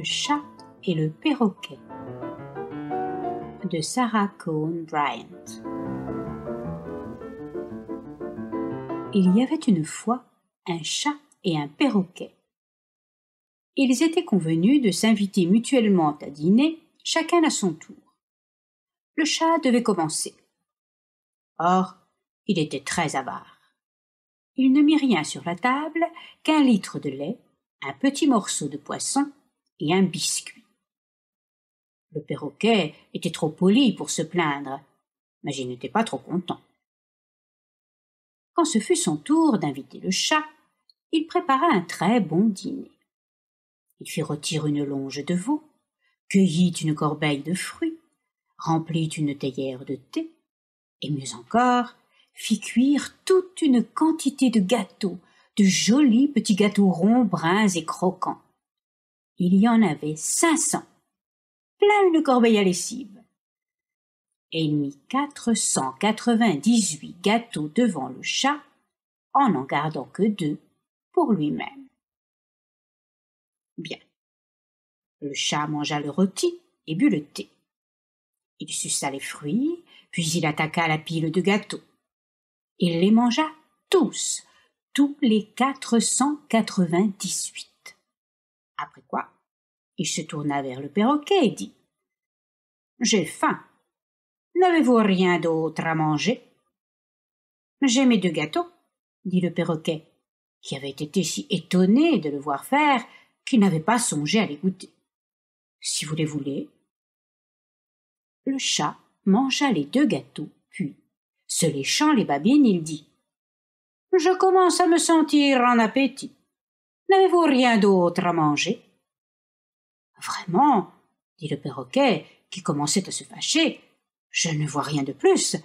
Le chat et le perroquet de Sarah Cohn Bryant. Il y avait une fois un chat et un perroquet. Ils étaient convenus de s'inviter mutuellement à dîner, chacun à son tour. Le chat devait commencer. Or, il était très avare. Il ne mit rien sur la table qu'un litre de lait, un petit morceau de poisson et un biscuit. Le perroquet était trop poli pour se plaindre, mais il n'était pas trop content. Quand ce fut son tour d'inviter le chat, il prépara un très bon dîner. Il fit rôtir une longe de veau, cueillit une corbeille de fruits, remplit une théière de thé, et mieux encore, fit cuire toute une quantité de gâteaux, de jolis petits gâteaux ronds, bruns et croquants il y en avait cinq cents, plein de corbeilles à lessive. Et il mit quatre cent quatre-vingt-dix-huit gâteaux devant le chat, en n'en gardant que deux pour lui-même. Bien. Le chat mangea le rôti et but le thé. Il suça les fruits, puis il attaqua la pile de gâteaux. Il les mangea tous, tous les quatre cent quatre-vingt-dix-huit. Après quoi, il se tourna vers le perroquet et dit J'ai faim. N'avez-vous rien d'autre à manger J'ai mes deux gâteaux, dit le perroquet, qui avait été si étonné de le voir faire qu'il n'avait pas songé à les goûter. Si vous les voulez. Le chat mangea les deux gâteaux, puis, se léchant les babines, il dit Je commence à me sentir en appétit. N'avez-vous rien d'autre à manger Vraiment, dit le perroquet, qui commençait à se fâcher, je ne vois rien de plus,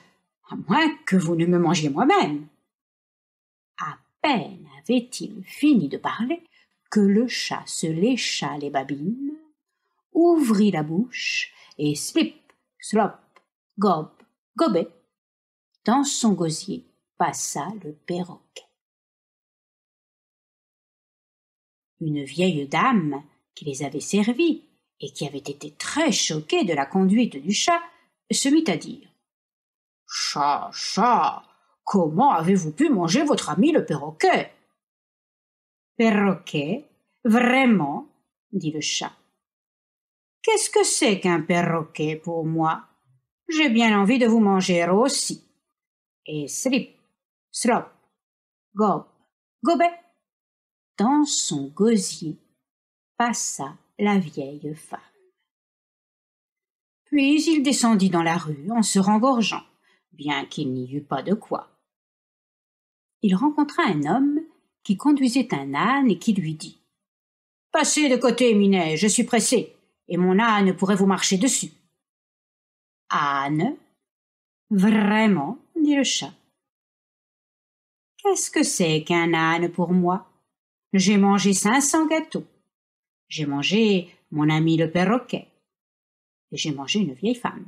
à moins que vous ne me mangiez moi-même. À peine avait-il fini de parler que le chat se lécha les babines, ouvrit la bouche et slip, slop, gob, gobet. Dans son gosier passa le perroquet. une vieille dame qui les avait servis et qui avait été très choquée de la conduite du chat, se mit à dire Chat, chat, comment avez-vous pu manger votre ami le perroquet Perroquet Vraiment dit le chat. Qu'est-ce que c'est qu'un perroquet pour moi J'ai bien envie de vous manger aussi. Et slip, slop, gob, gobet dans son gosier passa la vieille femme. Puis il descendit dans la rue en se rengorgeant, bien qu'il n'y eût pas de quoi. Il rencontra un homme qui conduisait un âne et qui lui dit Passez de côté, Minet, je suis pressé, et mon âne pourrait vous marcher dessus. Âne Vraiment, dit le chat. Qu'est-ce que c'est qu'un âne pour moi j'ai mangé cents gâteaux. J'ai mangé mon ami le perroquet. Et j'ai mangé une vieille femme.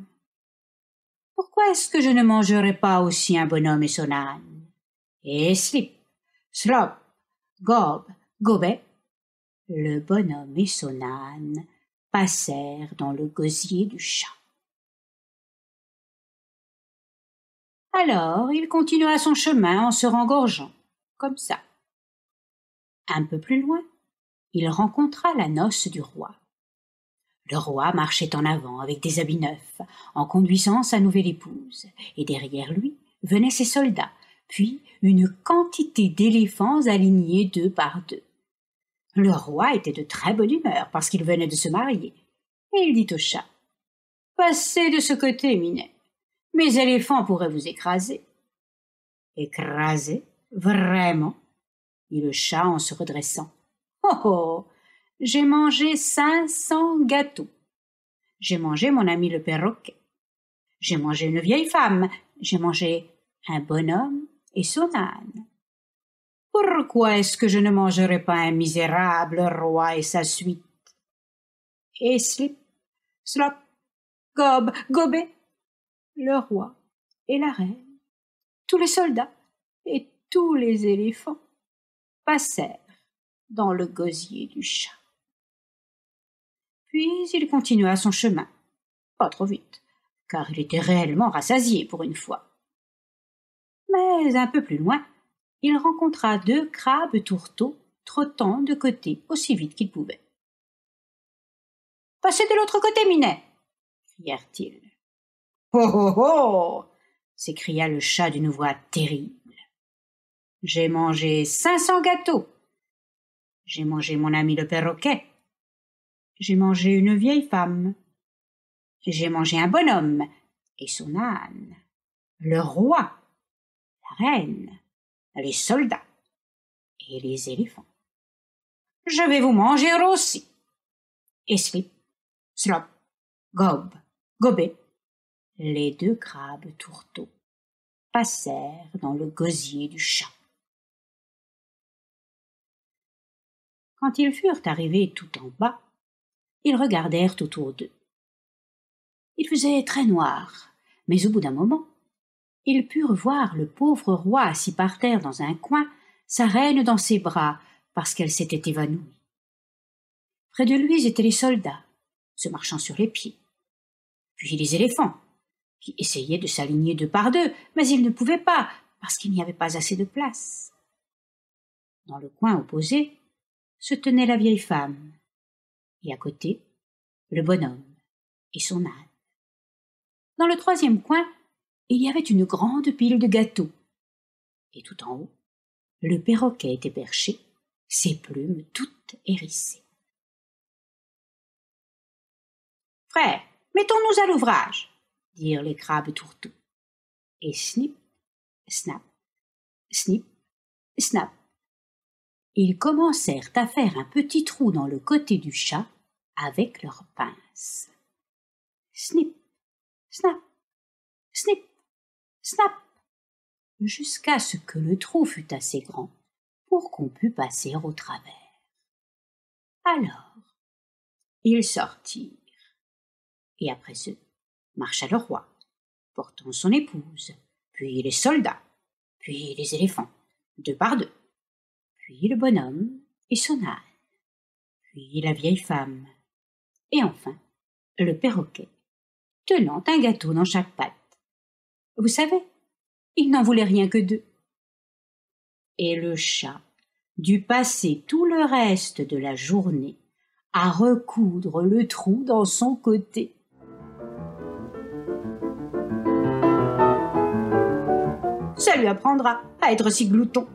Pourquoi est-ce que je ne mangerai pas aussi un bonhomme et son âne Et Slip, Slop, Gob, Gobet. Le bonhomme et son âne passèrent dans le gosier du chat. Alors il continua son chemin en se rengorgeant, comme ça. Un peu plus loin, il rencontra la noce du roi. Le roi marchait en avant avec des habits neufs, en conduisant sa nouvelle épouse, et derrière lui venaient ses soldats, puis une quantité d'éléphants alignés deux par deux. Le roi était de très bonne humeur parce qu'il venait de se marier, et il dit au chat Passez de ce côté, Minet. Mes éléphants pourraient vous écraser. Écraser Vraiment et le chat en se redressant. Oh, oh oh J'ai mangé cinq cents gâteaux. J'ai mangé mon ami le perroquet. J'ai mangé une vieille femme. J'ai mangé un bonhomme et son âne. Pourquoi est-ce que je ne mangerai pas un misérable roi et sa suite Et Slip, Slop, Gob, Gobet, le roi et la reine, tous les soldats et tous les éléphants passèrent dans le gosier du chat. Puis il continua son chemin, pas trop vite, car il était réellement rassasié pour une fois. Mais un peu plus loin, il rencontra deux crabes tourteaux trottant de côté aussi vite qu'ils pouvaient. Passez de l'autre côté, Minet crièrent-ils. Oh oh oh s'écria le chat d'une voix terrible. J'ai mangé cents gâteaux. J'ai mangé mon ami le perroquet. J'ai mangé une vieille femme. J'ai mangé un bonhomme et son âne. Le roi, la reine, les soldats et les éléphants. Je vais vous manger aussi. Et slip, slop, gob, gobé. Les deux crabes tourteaux passèrent dans le gosier du chat. Quand ils furent arrivés tout en bas, ils regardèrent autour d'eux. Il faisait très noir, mais au bout d'un moment, ils purent voir le pauvre roi assis par terre dans un coin, sa reine dans ses bras, parce qu'elle s'était évanouie. Près de lui étaient les soldats, se marchant sur les pieds, puis les éléphants, qui essayaient de s'aligner deux par deux, mais ils ne pouvaient pas, parce qu'il n'y avait pas assez de place. Dans le coin opposé, se tenait la vieille femme, et à côté, le bonhomme et son âne. Dans le troisième coin, il y avait une grande pile de gâteaux, et tout en haut, le perroquet était perché, ses plumes toutes hérissées. Frère, mettons-nous à l'ouvrage, dirent les crabes tourteaux. Et snip, snap, snip, snap, ils commencèrent à faire un petit trou dans le côté du chat avec leurs pinces. Snip, snap, snip, snap, jusqu'à ce que le trou fût assez grand pour qu'on pût passer au travers. Alors, ils sortirent. Et après eux marcha le roi, portant son épouse, puis les soldats, puis les éléphants, deux par deux puis le bonhomme et son âne, puis la vieille femme, et enfin le perroquet, tenant un gâteau dans chaque patte. Vous savez, il n'en voulait rien que deux. Et le chat dut passer tout le reste de la journée à recoudre le trou dans son côté. Ça lui apprendra à être si glouton.